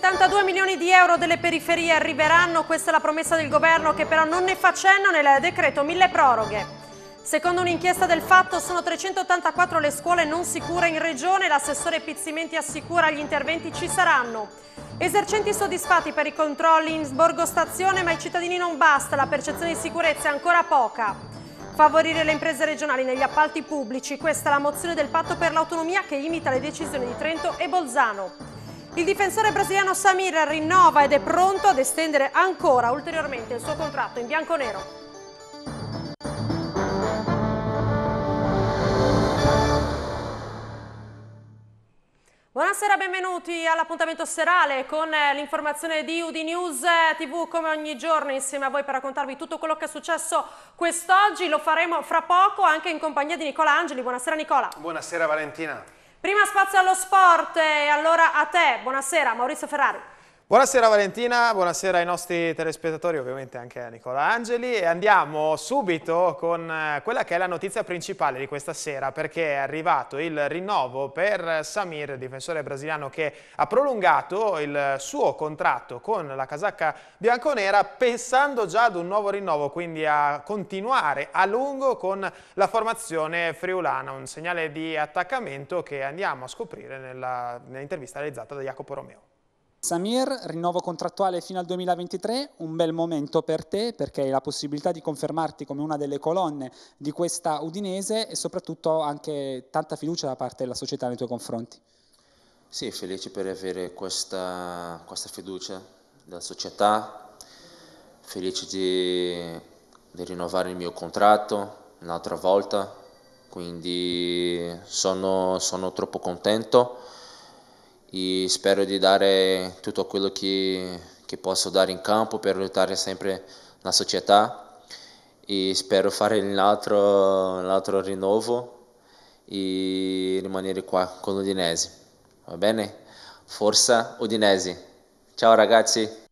72 milioni di euro delle periferie arriveranno, questa è la promessa del governo che però non ne fa cenno nel decreto mille proroghe. Secondo un'inchiesta del fatto sono 384 le scuole non sicure in regione, l'assessore Pizzimenti assicura gli interventi ci saranno. Esercenti soddisfatti per i controlli in Sborgo Stazione ma ai cittadini non basta, la percezione di sicurezza è ancora poca. Favorire le imprese regionali negli appalti pubblici, questa è la mozione del patto per l'autonomia che imita le decisioni di Trento e Bolzano. Il difensore brasiliano Samir rinnova ed è pronto ad estendere ancora ulteriormente il suo contratto in bianco-nero. Buonasera, benvenuti all'appuntamento serale con eh, l'informazione di UD News eh, TV come ogni giorno insieme a voi per raccontarvi tutto quello che è successo quest'oggi. Lo faremo fra poco anche in compagnia di Nicola Angeli. Buonasera Nicola. Buonasera Valentina. Prima spazio allo sport e allora a te, buonasera Maurizio Ferrari. Buonasera Valentina, buonasera ai nostri telespettatori, ovviamente anche a Nicola Angeli e andiamo subito con eh, quella che è la notizia principale di questa sera perché è arrivato il rinnovo per Samir, difensore brasiliano che ha prolungato il suo contratto con la casacca bianconera pensando già ad un nuovo rinnovo, quindi a continuare a lungo con la formazione friulana, un segnale di attaccamento che andiamo a scoprire nell'intervista nell realizzata da Jacopo Romeo. Samir, rinnovo contrattuale fino al 2023, un bel momento per te perché hai la possibilità di confermarti come una delle colonne di questa Udinese e soprattutto anche tanta fiducia da parte della società nei tuoi confronti. Sì, felice per avere questa, questa fiducia della società, felice di, di rinnovare il mio contratto un'altra volta, quindi sono, sono troppo contento e spero di dare tutto quello che, che posso dare in campo per aiutare sempre la società e spero fare l'altro, um l'altro um rinnovo e rimanere qua con l'Udinese. Va bene? Forza Udinese. Ciao ragazzi!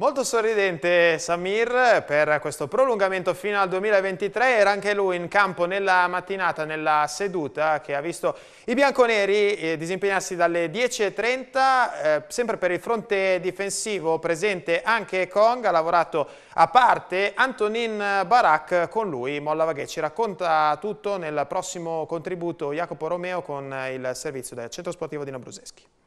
Molto sorridente Samir per questo prolungamento fino al 2023, era anche lui in campo nella mattinata, nella seduta che ha visto i bianconeri eh, disimpegnarsi dalle 10.30, eh, sempre per il fronte difensivo presente anche Kong, ha lavorato a parte Antonin Barak con lui, Molla Vaghe ci racconta tutto nel prossimo contributo Jacopo Romeo con il servizio del Centro Sportivo di Nabruseschi.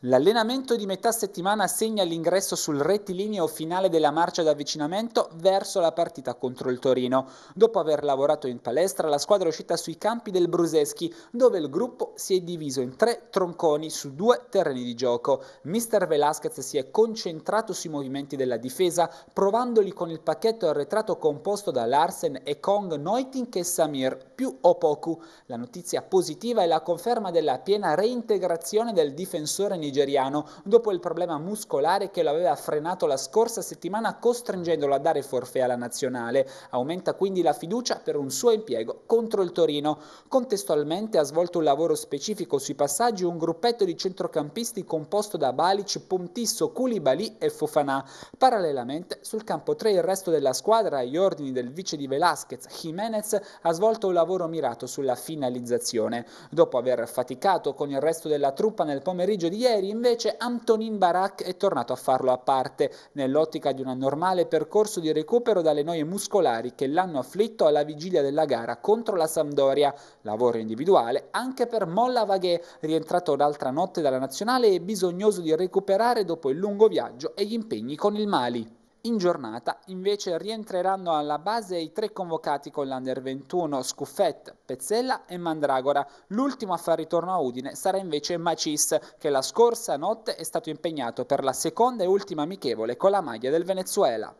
L'allenamento di metà settimana segna l'ingresso sul rettilineo finale della marcia d'avvicinamento verso la partita contro il Torino. Dopo aver lavorato in palestra, la squadra è uscita sui campi del Bruseschi, dove il gruppo si è diviso in tre tronconi su due terreni di gioco. Mister Velasquez si è concentrato sui movimenti della difesa, provandoli con il pacchetto arretrato composto da Larsen e Kong, Neutink e Samir, più Opoku. La notizia positiva è la conferma della piena reintegrazione del difensore nigeriano dopo il problema muscolare che lo aveva frenato la scorsa settimana costringendolo a dare forfè alla nazionale. Aumenta quindi la fiducia per un suo impiego contro il Torino. Contestualmente ha svolto un lavoro specifico sui passaggi un gruppetto di centrocampisti composto da Balic, Pontisso, Koulibaly e Fofanà. Parallelamente sul campo 3 il resto della squadra agli ordini del vice di Velasquez, Jimenez, ha svolto un lavoro mirato sulla finalizzazione. Dopo aver faticato con il resto della truppa nel pomeriggio di ieri, Ieri invece Antonin Barak è tornato a farlo a parte, nell'ottica di un normale percorso di recupero dalle noie muscolari che l'hanno afflitto alla vigilia della gara contro la Sampdoria. Lavoro individuale anche per Molla Vaghe, rientrato l'altra notte dalla nazionale e bisognoso di recuperare dopo il lungo viaggio e gli impegni con il Mali. In giornata invece rientreranno alla base i tre convocati con l'Under 21, Scuffet, Pezzella e Mandragora. L'ultimo a far ritorno a Udine sarà invece Macis, che la scorsa notte è stato impegnato per la seconda e ultima amichevole con la maglia del Venezuela.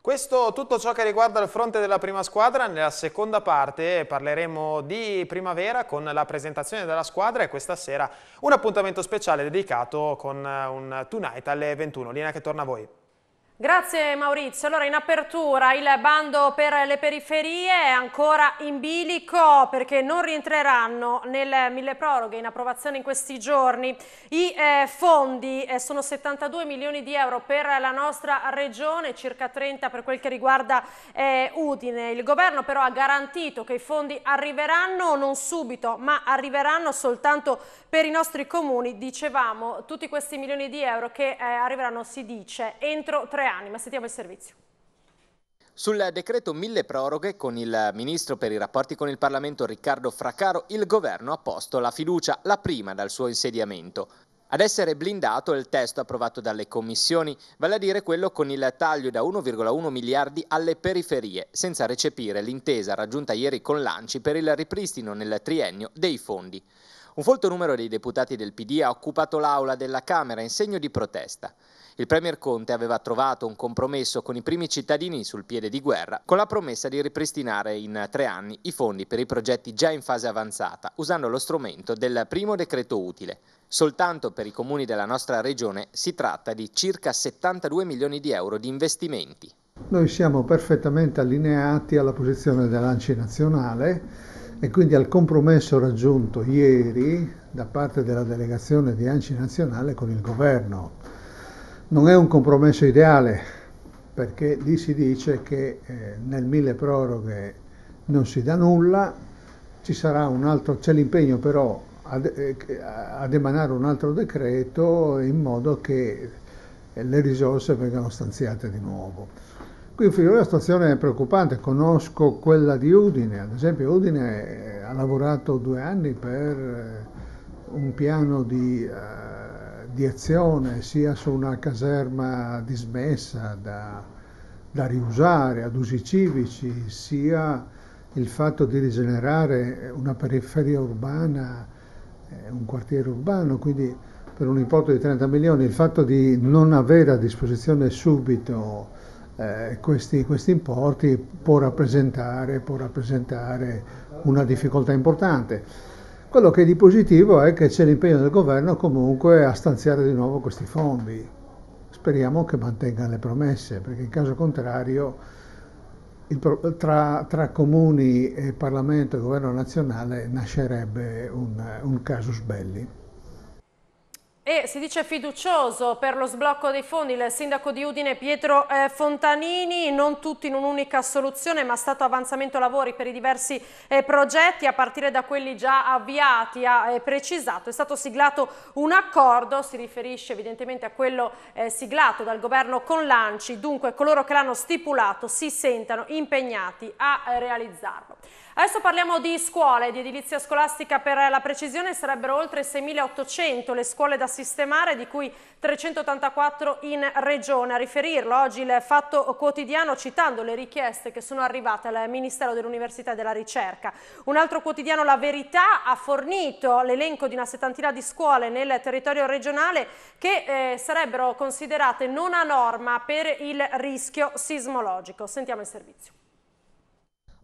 Questo tutto ciò che riguarda il fronte della prima squadra, nella seconda parte parleremo di primavera con la presentazione della squadra e questa sera un appuntamento speciale dedicato con eh, un Tonight alle 21. Lina che torna a voi. Grazie Maurizio. Allora in apertura il bando per le periferie è ancora in bilico perché non rientreranno nel mille proroghe in approvazione in questi giorni. I eh, fondi eh, sono 72 milioni di euro per la nostra regione, circa 30 per quel che riguarda eh, Udine. Il governo però ha garantito che i fondi arriveranno non subito ma arriveranno soltanto per i nostri comuni, dicevamo, tutti questi milioni di euro che eh, arriveranno, si dice, entro tre anni. Ma sentiamo il servizio. Sul decreto mille proroghe, con il ministro per i rapporti con il Parlamento Riccardo Fracaro, il governo ha posto la fiducia, la prima dal suo insediamento. Ad essere blindato è il testo approvato dalle commissioni, vale a dire quello con il taglio da 1,1 miliardi alle periferie, senza recepire l'intesa raggiunta ieri con l'ANCI per il ripristino nel triennio dei fondi. Un folto numero dei deputati del PD ha occupato l'aula della Camera in segno di protesta. Il Premier Conte aveva trovato un compromesso con i primi cittadini sul piede di guerra con la promessa di ripristinare in tre anni i fondi per i progetti già in fase avanzata usando lo strumento del primo decreto utile. Soltanto per i comuni della nostra regione si tratta di circa 72 milioni di euro di investimenti. Noi siamo perfettamente allineati alla posizione dell'ANCI nazionale e quindi al compromesso raggiunto ieri da parte della delegazione di ANCI nazionale con il governo. Non è un compromesso ideale perché lì si dice che eh, nel mille proroghe non si dà nulla, ci sarà un altro, c'è l'impegno però ad, eh, ad emanare un altro decreto in modo che eh, le risorse vengano stanziate di nuovo. Qui in Friuli la situazione è preoccupante, conosco quella di Udine, ad esempio Udine eh, ha lavorato due anni per eh, un piano di, uh, di azione sia su una caserma dismessa da, da riusare ad usi civici, sia il fatto di rigenerare una periferia urbana, un quartiere urbano, quindi per un importo di 30 milioni, il fatto di non avere a disposizione subito eh, questi, questi, importi può rappresentare, può rappresentare, una difficoltà importante. Quello che è di positivo è che c'è l'impegno del governo comunque a stanziare di nuovo questi fondi. Speriamo che mantenga le promesse, perché in caso contrario il, tra, tra, comuni e Parlamento e Governo nazionale nascerebbe un, un casus belli. E si dice fiducioso per lo sblocco dei fondi il sindaco di Udine Pietro eh, Fontanini, non tutti in un'unica soluzione ma stato avanzamento lavori per i diversi eh, progetti a partire da quelli già avviati, ha eh, precisato. È stato siglato un accordo, si riferisce evidentemente a quello eh, siglato dal governo con l'Anci, dunque coloro che l'hanno stipulato si sentano impegnati a eh, realizzarlo. Adesso parliamo di scuole, di edilizia scolastica per la precisione, sarebbero oltre 6.800 le scuole da sistemare, di cui 384 in regione. A riferirlo oggi il Fatto Quotidiano citando le richieste che sono arrivate al Ministero dell'Università e della Ricerca. Un altro quotidiano, La Verità, ha fornito l'elenco di una settantina di scuole nel territorio regionale che eh, sarebbero considerate non a norma per il rischio sismologico. Sentiamo il servizio.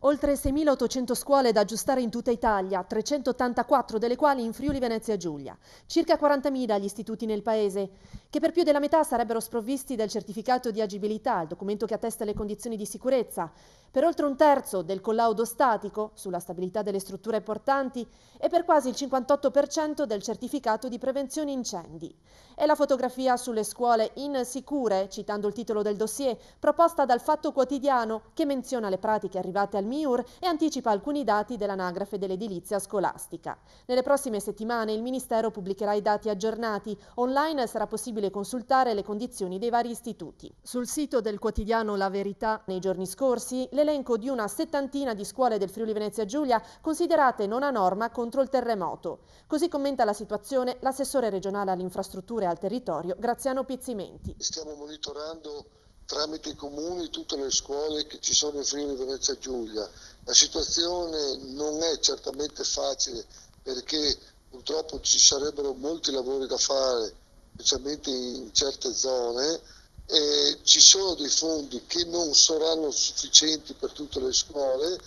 Oltre 6.800 scuole da aggiustare in tutta Italia, 384 delle quali in Friuli Venezia Giulia. Circa 40.000 gli istituti nel paese, che per più della metà sarebbero sprovvisti del certificato di agibilità, il documento che attesta le condizioni di sicurezza, per oltre un terzo del collaudo statico sulla stabilità delle strutture portanti e per quasi il 58% del certificato di prevenzione incendi. È la fotografia sulle scuole insicure, citando il titolo del dossier, proposta dal Fatto Quotidiano, che menziona le pratiche arrivate al MIUR e anticipa alcuni dati dell'anagrafe dell'edilizia scolastica. Nelle prossime settimane il Ministero pubblicherà i dati aggiornati. Online sarà possibile consultare le condizioni dei vari istituti. Sul sito del quotidiano La Verità nei giorni scorsi l'elenco di una settantina di scuole del Friuli Venezia Giulia considerate non a norma contro il terremoto. Così commenta la situazione l'assessore regionale alle infrastrutture e al territorio Graziano Pizzimenti. Stiamo monitorando tramite i comuni tutte le scuole che ci sono in Friuli Venezia Giulia. La situazione non è certamente facile perché purtroppo ci sarebbero molti lavori da fare, specialmente in certe zone. ci sono dei fondi che non saranno sufficienti per tutte le scuole,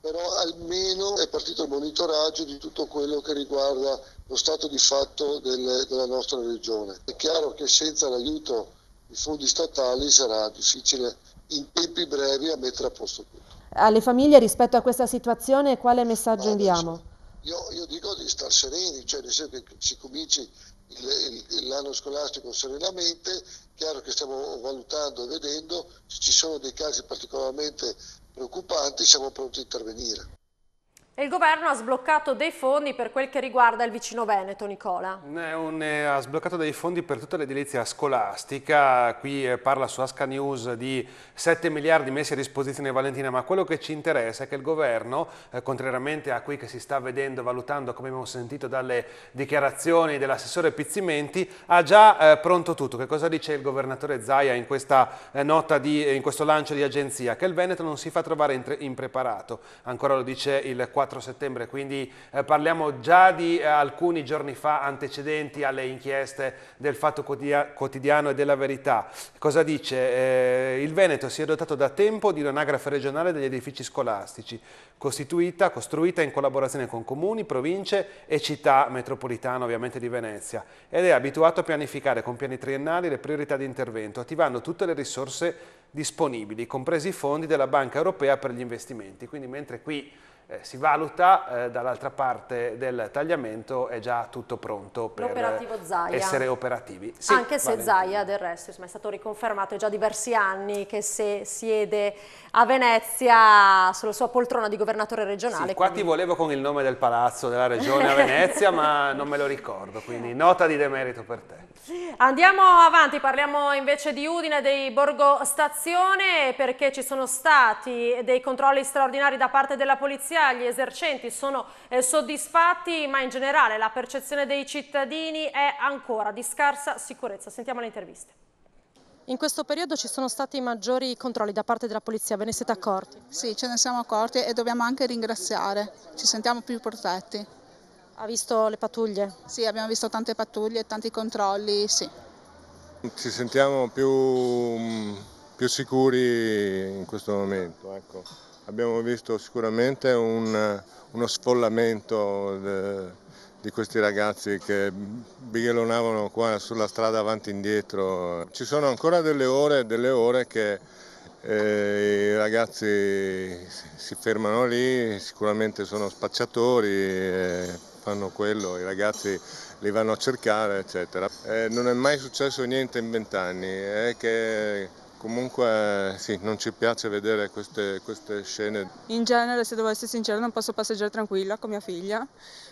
però almeno è partito il monitoraggio di tutto quello che riguarda lo stato di fatto del, della nostra regione. È chiaro che senza l'aiuto i fondi statali sarà difficile in tempi brevi a mettere a posto tutto. Alle famiglie rispetto a questa situazione quale messaggio adesso, inviamo? Io, io, dico di star sereni, cioè nel senso che si cominci l'anno scolastico serenamente, chiaro che stiamo valutando e vedendo, se ci sono dei casi particolarmente preoccupanti siamo pronti a intervenire. Il governo ha sbloccato dei fondi per quel che riguarda il vicino Veneto, Nicola. Un, eh, ha sbloccato dei fondi per tutta l'edilizia scolastica, qui eh, parla su Asca News di 7 miliardi messi a disposizione Valentina, ma quello che ci interessa è che il governo, eh, contrariamente a qui che si sta vedendo, valutando, come abbiamo sentito dalle dichiarazioni dell'assessore Pizzimenti, ha già eh, pronto tutto. Che cosa dice il governatore Zaia in, questa, eh, di, eh, in questo lancio di agenzia? Che il Veneto non si fa trovare impreparato, ancora lo dice il 4 4 settembre, quindi eh, parliamo già di eh, alcuni giorni fa antecedenti alle inchieste del Fatto Quotidiano e della Verità. Cosa dice? Eh, il Veneto si è dotato da tempo di un'anagrafe regionale degli edifici scolastici, costituita, costruita in collaborazione con comuni, province e città metropolitane ovviamente di Venezia ed è abituato a pianificare con piani triennali le priorità di intervento, attivando tutte le risorse disponibili, compresi i fondi della Banca Europea per gli investimenti. Quindi mentre qui eh, si valuta, eh, dall'altra parte del tagliamento è già tutto pronto per essere operativi. Sì, Anche se Valentino. Zaia del resto insomma, è stato riconfermato, è già diversi anni che se siede a Venezia sulla sua poltrona di governatore regionale. Sì, qua quindi... ti volevo con il nome del palazzo della regione a Venezia ma non me lo ricordo, quindi nota di demerito per te. Andiamo avanti, parliamo invece di Udine, dei Borgo Stazione, perché ci sono stati dei controlli straordinari da parte della polizia, gli esercenti sono eh, soddisfatti, ma in generale la percezione dei cittadini è ancora di scarsa sicurezza. Sentiamo le interviste. In questo periodo ci sono stati maggiori controlli da parte della polizia, ve ne siete accorti? Sì, ce ne siamo accorti e dobbiamo anche ringraziare, ci sentiamo più protetti. Ha visto le pattuglie? Sì, abbiamo visto tante pattuglie, e tanti controlli, sì. Ci sentiamo più, mm, più sicuri in questo momento. Ecco. Abbiamo visto sicuramente un, uno sfollamento de, di questi ragazzi che bighellonavano qua sulla strada avanti e indietro. Ci sono ancora delle ore e delle ore che eh, I ragazzi si fermano lì, sicuramente sono spacciatori. Eh fanno quello, i ragazzi li vanno a cercare, eccetera. Eh, non è mai successo niente in vent'anni, è che comunque sì, non ci piace vedere queste, queste, scene. In genere, se devo essere sincera, non posso passeggiare tranquilla con mia figlia,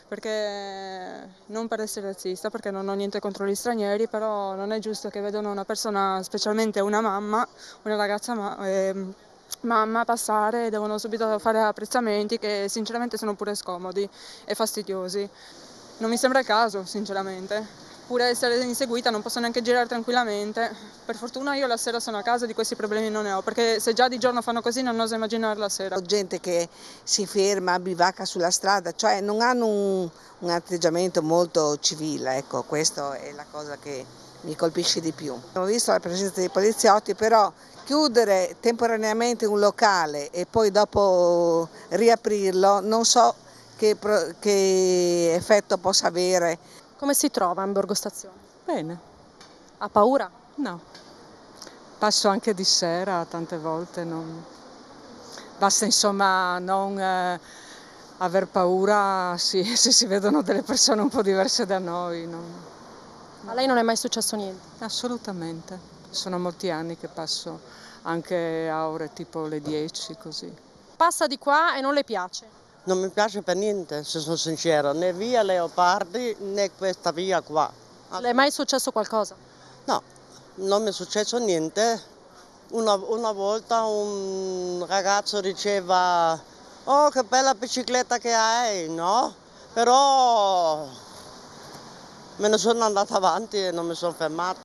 perché non per essere razzista, perché non ho niente contro gli stranieri, però non è giusto che vedano una persona, specialmente una mamma, una ragazza... Ma, eh, mamma passare e devono subito fare apprezzamenti che sinceramente sono pure scomodi e fastidiosi. Non mi sembra il caso, sinceramente. Pure essere inseguita, non posso neanche girare tranquillamente. Per fortuna io la sera sono a casa, e di questi problemi non ne ho, perché se già di giorno fanno così non oso immaginare la sera. Ho gente che si ferma, bivacca sulla strada, cioè non hanno un, un atteggiamento molto civile, ecco, questa è la cosa che mi colpisce di più. Ho visto la presenza dei poliziotti, però chiudere temporaneamente un locale e poi dopo riaprirlo non so che, che effetto possa avere. Come si trova Hamburgo Stazione? Bene. Ha paura? No. Passo anche di sera tante volte, non... basta insomma non eh, aver paura sì, se si vedono delle persone un po' diverse da noi. Non... A lei non è mai successo niente? Assolutamente. Sono molti anni che passo anche a ore tipo le 10 così. Passa di qua e non le piace? Non mi piace per niente, se sono sincera, né via Leopardi né questa via qua. Le è mai successo qualcosa? No, non mi è successo niente. Una, una volta un ragazzo diceva, oh che bella bicicletta che hai, no? Però me ne sono andata avanti e non mi sono fermata.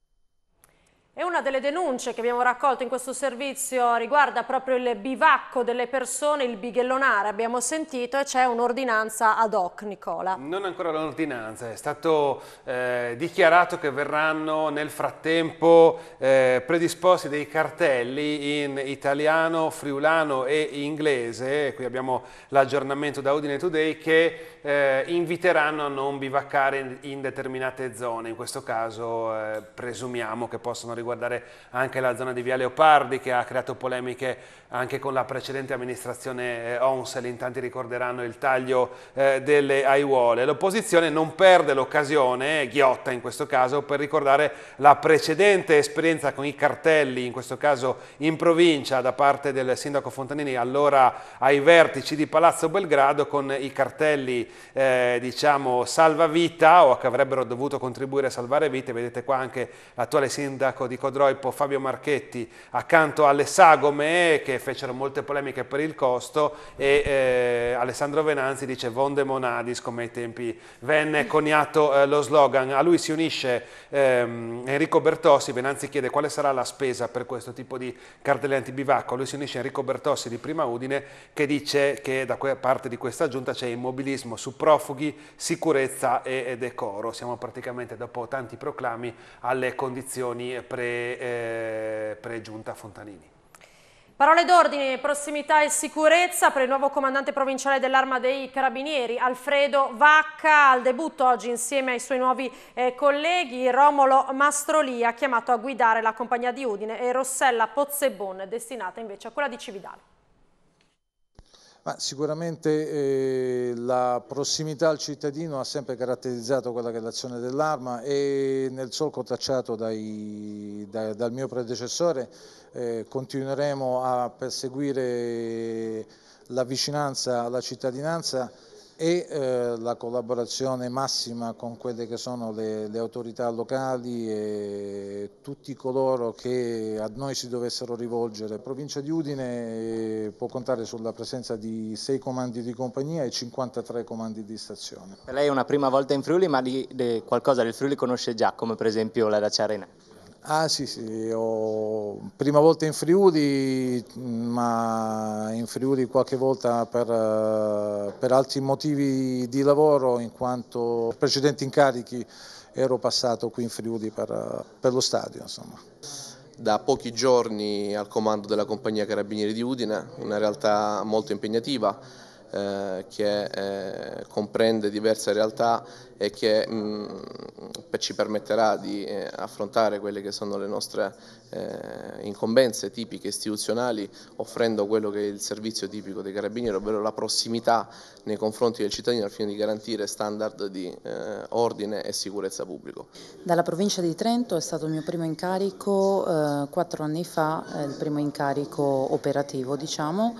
E una delle denunce che abbiamo raccolto in questo servizio riguarda proprio il bivacco delle persone, il bighellonare, abbiamo sentito e c'è un'ordinanza ad hoc, Nicola. Non ancora l'ordinanza, è stato eh, dichiarato che verranno nel frattempo eh, predisposti dei cartelli in italiano, friulano e inglese, qui abbiamo l'aggiornamento da Udine Today, che eh, inviteranno a non bivaccare in, in, determinate zone, in questo caso eh, presumiamo che possano riguardare anche la zona di Via Leopardi che ha creato polemiche anche con la precedente amministrazione eh, Onsel, in tanti ricorderanno il taglio eh, delle aiuole. L'opposizione non perde l'occasione, ghiotta in questo caso, per ricordare la precedente esperienza con i cartelli, in questo caso in provincia, da parte del sindaco Fontanini, allora ai vertici di Palazzo Belgrado, con i cartelli eh, diciamo, salvavita o che avrebbero dovuto contribuire a salvare vite, vedete qua anche l'attuale sindaco di Codroipo Fabio Marchetti accanto alle sagome che fecero molte polemiche per il costo e eh, Alessandro Venanzi dice Vonde Monadis come ai tempi venne coniato eh, lo slogan, a lui si unisce ehm, Enrico Bertossi, Venanzi chiede quale sarà la spesa per questo tipo di cartelle antibivacco, a lui si unisce Enrico Bertossi di Prima Udine che dice che da parte di questa giunta c'è immobilismo su profughi, sicurezza e decoro. Siamo praticamente dopo tanti proclami alle condizioni pre, eh, pregiunta Fontanini. Parole d'ordine, prossimità e sicurezza per il nuovo comandante provinciale dell'Arma dei Carabinieri, Alfredo Vacca, al debutto oggi insieme ai suoi nuovi eh, colleghi, Romolo Mastrolia, chiamato a guidare la compagnia di Udine, e Rossella Pozzebon, destinata invece a quella di Cividale. Ma sicuramente eh, la prossimità al cittadino ha sempre caratterizzato quella che è l'azione dell'arma e nel solco tracciato dai, da, dal mio predecessore eh, continueremo a perseguire la vicinanza alla cittadinanza e eh, la collaborazione massima con quelle che sono le, le, autorità locali e tutti coloro che a noi si dovessero rivolgere. Provincia di Udine eh, può contare sulla presenza di sei comandi di compagnia e 53 comandi di stazione. Per lei è una prima volta in Friuli, ma di, di, qualcosa del Friuli conosce già, come per esempio la Dacia Arena? Ah sì, sì, ho... prima volta in Friuli, ma in Friuli qualche volta per, eh, per, altri motivi di lavoro, in quanto precedenti incarichi ero passato qui in Friuli per, eh, per lo stadio. Insomma. Da pochi giorni al comando della compagnia Carabinieri di Udine, una realtà molto impegnativa, eh, che eh, comprende diverse realtà e che mh, mm, ci permetterà di eh, affrontare quelle che sono le nostre eh, incombenze tipiche istituzionali offrendo quello che è il servizio tipico dei carabinieri, ovvero la prossimità nei confronti del cittadino al fine di garantire standard di eh, ordine e sicurezza pubblico. Dalla provincia di Trento è stato il mio primo incarico quattro anni fa, il primo incarico operativo diciamo,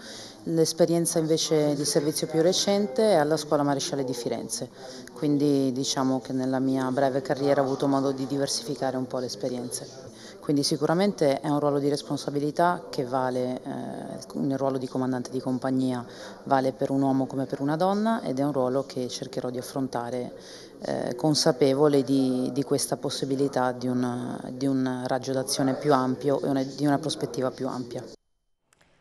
L'esperienza invece di servizio più recente è alla Scuola Maresciale di Firenze, quindi diciamo che nella mia breve carriera ho avuto modo di diversificare un po' le esperienze. Quindi sicuramente è un ruolo di responsabilità che vale, eh, il ruolo di comandante di compagnia vale per un uomo come per una donna ed è un ruolo che cercherò di affrontare eh, consapevole di, di, questa possibilità di un, di un raggio d'azione più ampio e di una prospettiva più ampia.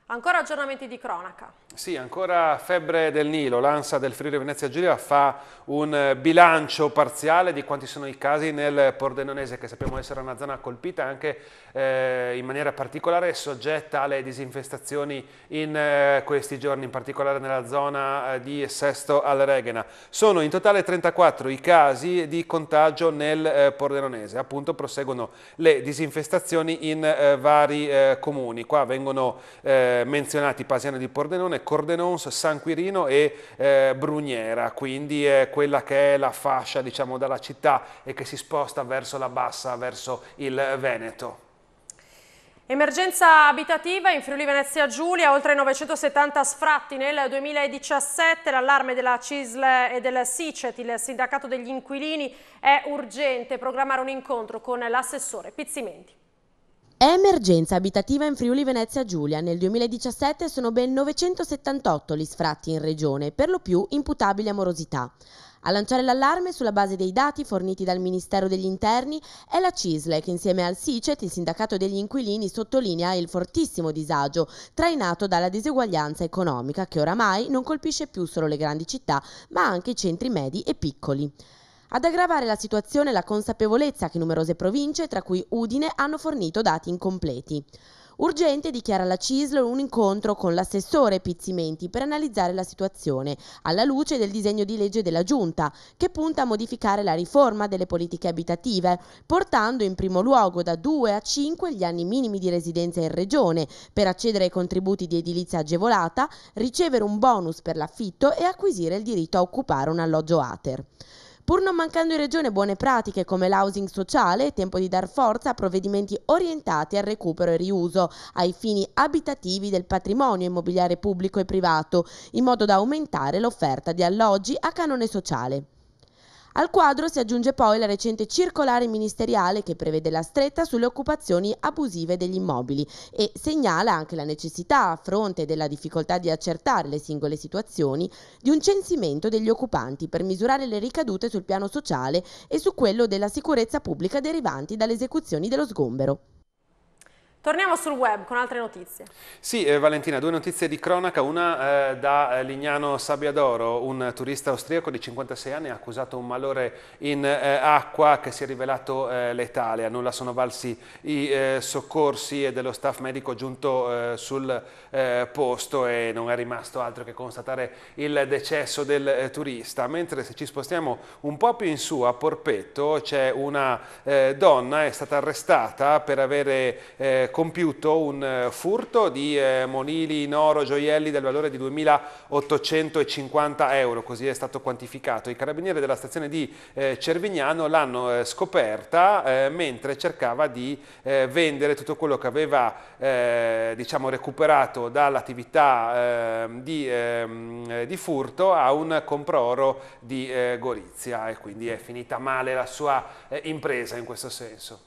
Ancora aggiornamenti di cronaca. Sì, ancora febbre del Nilo, l'ANSA del Friuli Venezia Giulia fa un eh, bilancio parziale di quanti sono i casi nel Pordenonese che sappiamo essere una zona colpita anche eh, in maniera particolare soggetta alle disinfestazioni in eh, questi giorni, in particolare nella zona eh, di Sesto al Reghena. Sono in totale 34 i casi di contagio nel eh, Pordenonese, appunto proseguono le disinfestazioni in eh, vari comuni. Qua vengono menzionati Pasiano di Pordenone, Cordenons, San Quirino e eh, Bruniera, quindi è quella che è la fascia diciamo, dalla città e che si sposta verso la bassa, verso il Veneto. Emergenza abitativa in Friuli Venezia Giulia, oltre 970 sfratti nel 2017, l'allarme della CISL e del SICET, il sindacato degli inquilini, è urgente programmare un incontro con l'assessore Pizzimenti. È emergenza abitativa in Friuli Venezia Giulia. Nel 2017 sono ben 978 gli sfratti in regione, per lo più imputabili a morosità. A lanciare l'allarme sulla base dei dati forniti dal Ministero degli Interni è la CISLE che insieme al SICET, il sindacato degli inquilini, sottolinea il fortissimo disagio trainato dalla diseguaglianza economica che oramai non colpisce più solo le grandi città ma anche i centri medi e piccoli. Ad aggravare la situazione è la consapevolezza che numerose province, tra cui Udine, hanno fornito dati incompleti. Urgente dichiara la CISL un incontro con l'assessore Pizzimenti per analizzare la situazione, alla luce del disegno di legge della Giunta, che punta a modificare la riforma delle politiche abitative, portando in primo luogo da 2 a 5 gli anni minimi di residenza in regione per accedere ai contributi di edilizia agevolata, ricevere un bonus per l'affitto e acquisire il diritto a occupare un alloggio ATER. Pur non mancando in Regione buone pratiche come l'housing sociale, è tempo di dar forza a provvedimenti orientati al recupero e riuso, ai fini abitativi del patrimonio immobiliare pubblico e privato, in modo da aumentare l'offerta di alloggi a canone sociale. Al quadro si aggiunge poi la recente circolare ministeriale che prevede la stretta sulle occupazioni abusive degli immobili e segnala anche la necessità, a fronte della difficoltà di accertare le singole situazioni, di un censimento degli occupanti per misurare le ricadute sul piano sociale e su quello della sicurezza pubblica derivanti dalle esecuzioni dello sgombero. Torniamo sul web con altre notizie. Sì, eh, Valentina, due notizie di cronaca, una eh, da eh, Lignano Sabbiadoro, un turista austriaco di 56 anni ha accusato un malore in eh, acqua che si è rivelato eh, letale, a nulla sono valsi i eh, soccorsi e dello staff medico giunto sul posto e non è rimasto altro che constatare il decesso del turista, mentre se ci spostiamo un po' più in su a Porpetto c'è una donna, è stata arrestata per avere compiuto un eh, furto di eh, monili in oro, gioielli del valore di 2.850 euro, così è stato quantificato. I carabinieri della stazione di eh, Cervignano l'hanno scoperta mentre cercava di vendere tutto quello che aveva diciamo, recuperato dall'attività ehm, di, ehm, di, furto a un comproro di Gorizia e quindi è finita male la sua impresa in questo senso.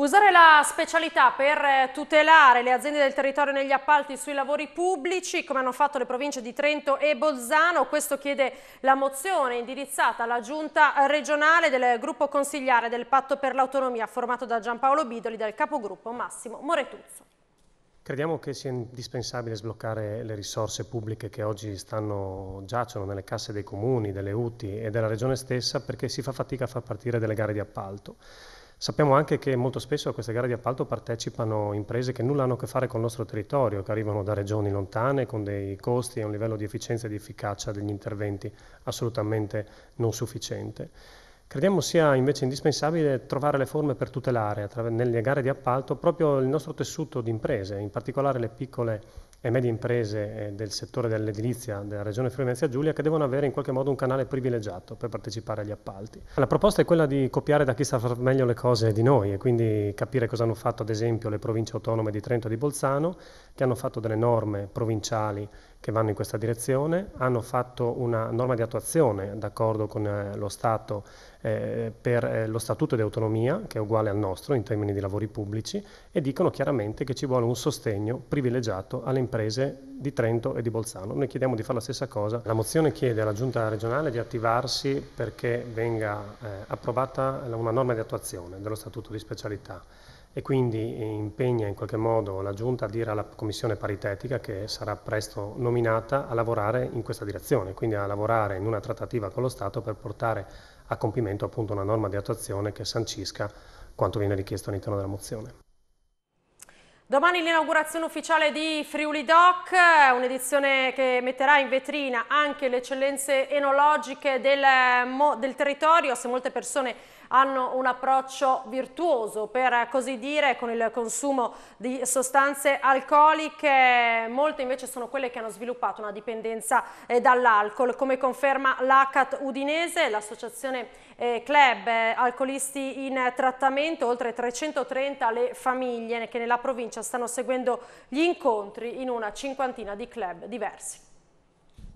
Usare la specialità per eh, tutelare le aziende del territorio negli appalti sui lavori pubblici, come hanno fatto le province di Trento e Bolzano, questo chiede la mozione indirizzata alla giunta regionale del gruppo consigliare del patto per l'autonomia formato da Giampaolo Bidoli dal capogruppo Massimo Moretuzzo. Crediamo che sia indispensabile sbloccare le risorse pubbliche che oggi stanno, giacciono nelle casse dei comuni, delle UTI e della regione stessa perché si fa fatica a far partire delle gare di appalto. Sappiamo anche che molto spesso a queste gare di appalto partecipano imprese che nulla hanno a che fare con il nostro territorio, che arrivano da regioni lontane con dei costi e un livello di efficienza e di efficacia degli interventi assolutamente non sufficiente. Crediamo sia invece indispensabile trovare le forme per tutelare nelle gare di appalto proprio il nostro tessuto di imprese, in particolare le piccole e medie imprese eh, del settore dell'edilizia della regione Friulenzia Giulia che devono avere in qualche modo un canale privilegiato per partecipare agli appalti. La proposta è quella di copiare da chi sa far meglio le cose di noi e quindi capire cosa hanno fatto ad esempio le province autonome di Trento e di Bolzano che hanno fatto delle norme provinciali che vanno in questa direzione, hanno fatto una norma di attuazione d'accordo con eh, lo Stato eh, per eh, lo Statuto di autonomia, che è uguale al nostro in termini di lavori pubblici, e dicono chiaramente che ci vuole un sostegno privilegiato alle imprese di Trento e di Bolzano. Noi chiediamo di fare la stessa cosa. La mozione chiede alla Giunta regionale di attivarsi perché venga eh, approvata una norma di attuazione dello Statuto di specialità e quindi impegna in qualche modo la Giunta a dire alla Commissione paritetica che sarà presto nominata a lavorare in questa direzione, quindi a lavorare in una trattativa con lo Stato per portare a compimento appunto una norma di attuazione che sancisca quanto viene richiesto all'interno della mozione. Domani l'inaugurazione ufficiale di Friuli Doc, un'edizione che metterà in vetrina anche le eccellenze enologiche del, del territorio, se molte persone hanno un approccio virtuoso, per così dire, con il consumo di sostanze alcoliche, molte invece sono quelle che hanno sviluppato una dipendenza eh, dall'alcol, come conferma l'ACAT Udinese, l'associazione eh, Club eh, Alcolisti in Trattamento, oltre 330 le famiglie che nella provincia stanno seguendo gli incontri in una cinquantina di club diversi.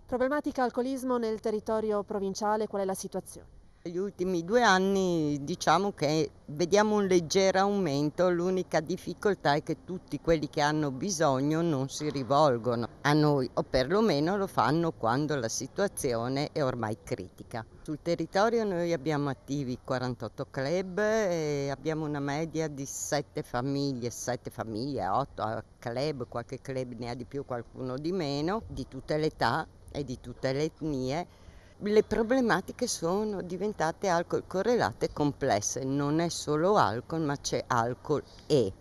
Problematica alcolismo nel territorio provinciale, qual è la situazione? Negli ultimi due anni diciamo che vediamo un leggero aumento, l'unica difficoltà è che tutti quelli che hanno bisogno non si rivolgono a noi o perlomeno lo fanno quando la situazione è ormai critica. Sul territorio noi abbiamo attivi 48 club e abbiamo una media di 7 famiglie, 7 famiglie, 8 eh, club, qualche club ne ha di più, qualcuno di meno, di tutte le età e di tutte le etnie le problematiche sono diventate alcol correlate complesse, non è solo alcol ma c'è alcol e.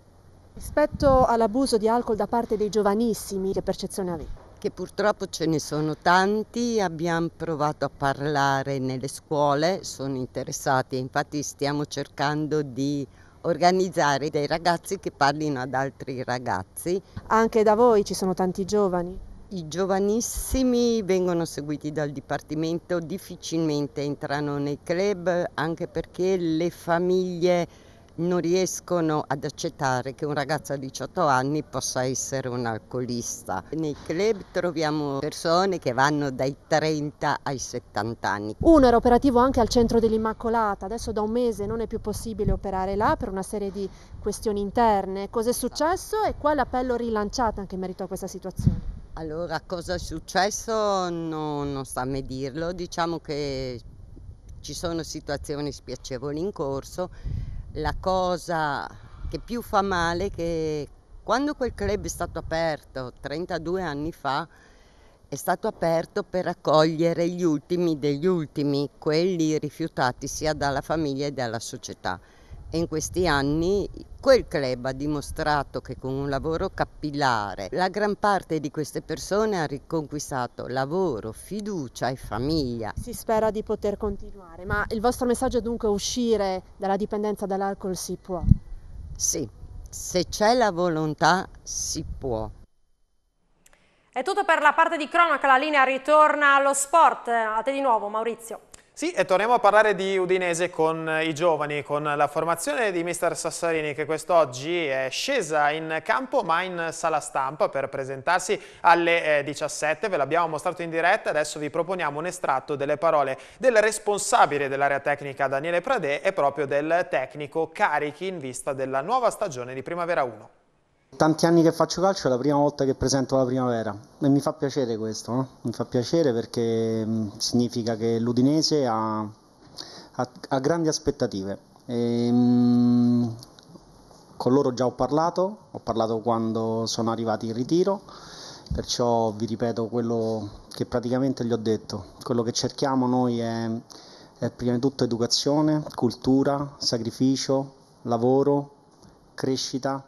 Rispetto all'abuso di alcol da parte dei giovanissimi, che percezione avete? Che purtroppo ce ne sono tanti, abbiamo provato a parlare nelle scuole, sono interessati, infatti stiamo cercando di organizzare dei ragazzi che parlino ad altri ragazzi. Anche da voi ci sono tanti giovani? I giovanissimi vengono seguiti dal Dipartimento, difficilmente entrano nei club anche perché le famiglie non riescono ad accettare che un ragazzo a 18 anni possa essere un alcolista. Nei club troviamo persone che vanno dai 30 ai 70 anni. Uno era operativo anche al centro dell'Immacolata, adesso da un mese non è più possibile operare là per una serie di questioni interne. Cos'è successo e quale appello rilanciate anche in merito a questa situazione? Allora, cosa è successo no, non sta a me dirlo, diciamo che ci sono situazioni spiacevoli in corso, la cosa che più fa male è che quando quel club è stato aperto 32 anni fa, è stato aperto per accogliere gli ultimi degli ultimi, quelli rifiutati sia dalla famiglia che dalla società e in questi anni quel club ha dimostrato che con un lavoro capillare la gran parte di queste persone ha riconquistato lavoro, fiducia e famiglia. Si spera di poter continuare, ma il vostro messaggio è dunque uscire dalla dipendenza dall'alcol si può? Sì, se c'è la volontà si può. È tutto per la parte di cronaca, la linea ritorna allo sport. A te di nuovo Maurizio. Sì, e torniamo a parlare di Udinese con eh, i giovani, con la formazione di mister Sassarini che quest'oggi è scesa in campo ma in sala stampa per presentarsi alle 17, eh, ve l'abbiamo mostrato in diretta, adesso vi proponiamo un estratto delle parole del responsabile dell'area tecnica Daniele Pradè e proprio del tecnico Carichi in vista della nuova stagione di Primavera 1. Tanti anni che faccio calcio è la prima volta che presento la primavera e mi fa piacere questo, no? mi fa piacere perché mm, significa che l'Udinese ha, ha, ha grandi aspettative. E, mm, con loro già ho parlato, ho parlato quando sono arrivati in ritiro, perciò vi ripeto quello che praticamente gli ho detto. Quello che cerchiamo noi è, è prima di tutto educazione, cultura, sacrificio, lavoro, crescita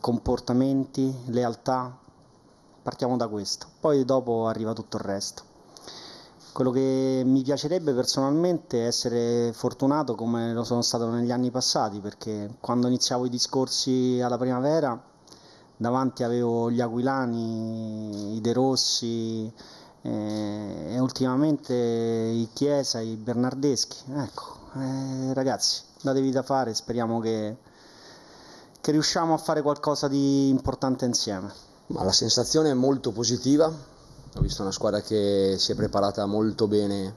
comportamenti, lealtà, partiamo da questo, poi dopo arriva tutto il resto. Quello che mi piacerebbe personalmente è essere fortunato come lo sono stato negli anni passati, perché quando iniziavo i discorsi alla primavera davanti avevo gli Aquilani, i De Rossi eh, e ultimamente i Chiesa, i Bernardeschi. Ecco, eh, ragazzi, datevi da fare, speriamo che che riusciamo a fare qualcosa di importante insieme. Ma la sensazione è molto positiva, ho visto una squadra che si è preparata molto bene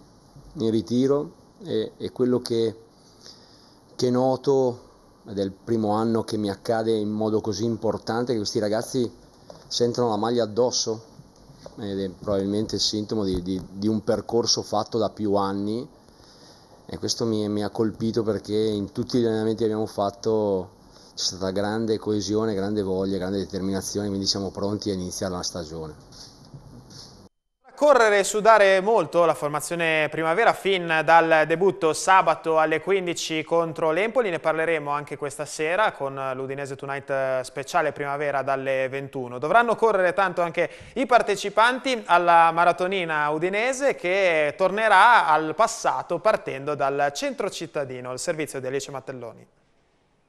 in ritiro e, e quello che, che noto, ed è il primo anno che mi accade in modo così importante, che questi ragazzi sentono la maglia addosso ed è probabilmente il sintomo di, di, di un percorso fatto da più anni e questo mi, mi ha colpito perché in tutti gli allenamenti che abbiamo fatto c'è stata grande coesione, grande voglia, grande determinazione, quindi siamo pronti a iniziare la stagione correre e sudare molto la formazione primavera fin dal debutto sabato alle 15 contro l'Empoli, ne parleremo anche questa sera con l'Udinese Tonight eh, speciale primavera dalle 21. Dovranno correre tanto anche i partecipanti alla maratonina udinese che tornerà al passato partendo dal centro cittadino, il servizio di Alice Mattelloni.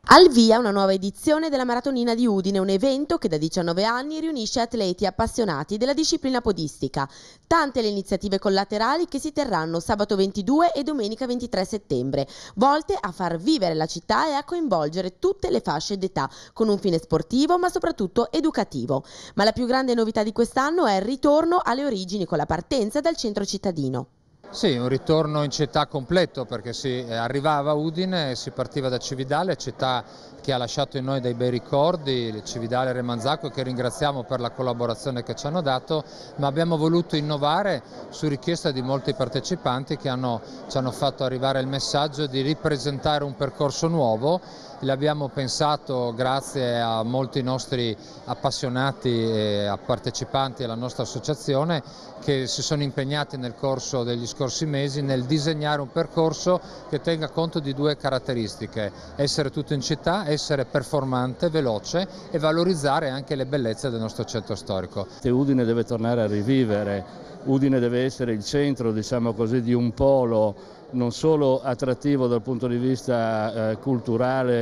Al via una nuova edizione della Maratonina di Udine, un evento che da 19 anni riunisce atleti appassionati della disciplina podistica. Tante le iniziative collaterali che si terranno sabato 22 e domenica 23 settembre, volte a far vivere la città e a coinvolgere tutte le fasce d'età, con un fine sportivo ma soprattutto educativo. Ma la più grande novità di quest'anno è il ritorno alle origini con la partenza dal centro cittadino. Sì, un ritorno in città completo perché si eh, arrivava a Udine, si partiva da Cividale, città che ha lasciato in noi dei bei ricordi, Cividale e Remanzacco che ringraziamo per la collaborazione che ci hanno dato, ma abbiamo voluto innovare su richiesta di molti partecipanti che hanno, ci hanno fatto arrivare il messaggio di ripresentare un percorso nuovo l'abbiamo pensato grazie a molti nostri appassionati e partecipanti alla nostra associazione che si sono impegnati nel corso degli scorsi mesi nel disegnare un percorso che tenga conto di due caratteristiche, essere tutto in città, essere performante, veloce e valorizzare anche le bellezze del nostro centro storico. Udine deve tornare a rivivere, Udine deve essere il centro diciamo così, di un polo non solo attrattivo dal punto di vista eh, culturale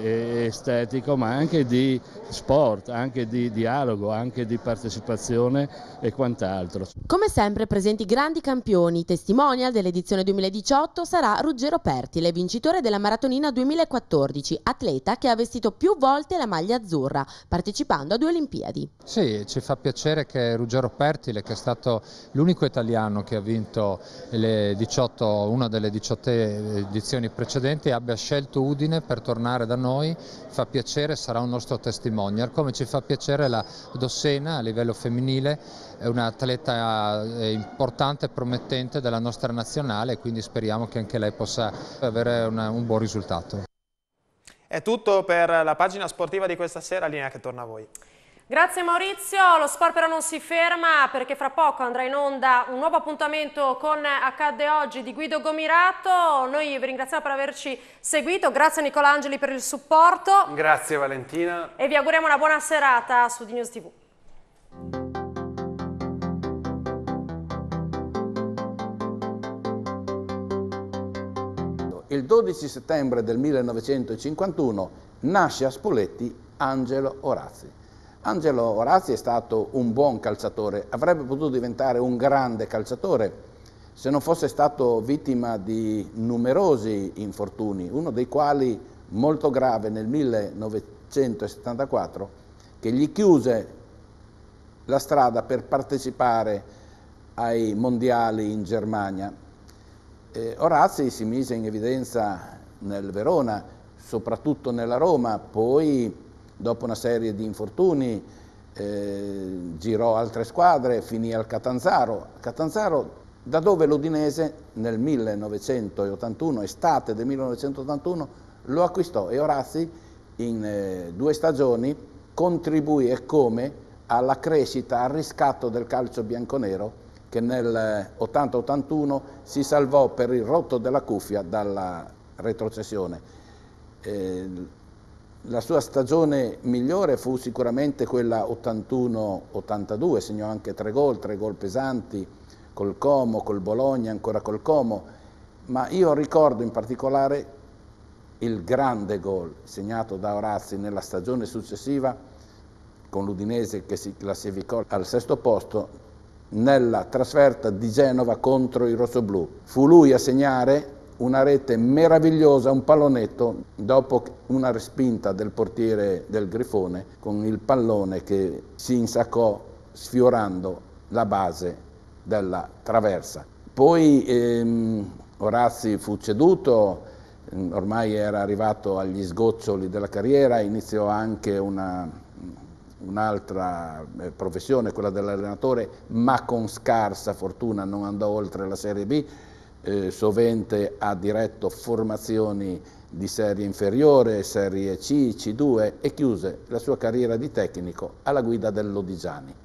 e estetico, ma anche di sport, anche di dialogo, anche di partecipazione e quant'altro. Come sempre presenti grandi campioni, testimonial dell'edizione 2018 sarà Ruggero Pertile, vincitore della maratonina 2014, atleta che ha vestito più volte la maglia azzurra, partecipando a due Olimpiadi. Sì, ci fa piacere che Ruggero Pertile, che è stato l'unico italiano che ha vinto le 18 una delle 18 edizioni precedenti abbia scelto Udine per tornare da noi, fa piacere, sarà un nostro testimonial, come ci fa piacere la Dossena a livello femminile, è un atleta eh, importante e promettente della nostra nazionale, quindi speriamo che anche lei possa avere una, un buon risultato. È tutto per la pagina sportiva di questa sera, linea che torna a voi. Grazie Maurizio, lo sport però non si ferma perché fra poco andrà in onda un nuovo appuntamento con Accadde Oggi di Guido Gomirato. Noi vi ringraziamo per averci seguito, grazie a Nicolangeli per il supporto. Grazie Valentina. E vi auguriamo una buona serata su Di News TV. il 12 settembre del 1951 nasce a Spoletti Angelo Orazzi. Angelo Orazzi è stato un buon calciatore, avrebbe potuto diventare un grande calciatore se non fosse stato vittima di numerosi infortuni, uno dei quali molto grave nel 1974, che gli chiuse la strada per partecipare ai mondiali in Germania. Eh, Orazzi si mise in evidenza nel Verona, soprattutto nella Roma, poi dopo una serie di infortuni eh, girò altre squadre, finì al Catanzaro. Catanzaro da dove l'Udinese nel 1981, estate del 1981, lo acquistò e Orazzi in eh, due stagioni contribuì e come alla crescita, al riscatto del calcio bianconero che nel 80-81 eh, si salvò per il rotto della cuffia dalla retrocessione. Eh, la sua stagione migliore fu sicuramente quella 81-82, segnò anche tre gol, tre gol pesanti col Como, col Bologna, ancora col Como, ma io ricordo in particolare il grande gol segnato da Orazzi nella stagione successiva con l'Udinese che si classificò al sesto posto nella trasferta di Genova contro i rossoblù. Fu lui a segnare una rete meravigliosa, un pallonetto, dopo una respinta del portiere del Grifone, con il pallone che si insaccò sfiorando la base della traversa. Poi ehm, Orazzi fu ceduto, mm, ormai era arrivato agli sgoccioli della carriera, iniziò anche una mm, un'altra eh, professione, quella dell'allenatore, ma con scarsa fortuna non andò oltre la Serie B, eh, sovente ha diretto formazioni di serie inferiore, serie C, C2 e chiuse la sua carriera di tecnico alla guida dell'Odigiani.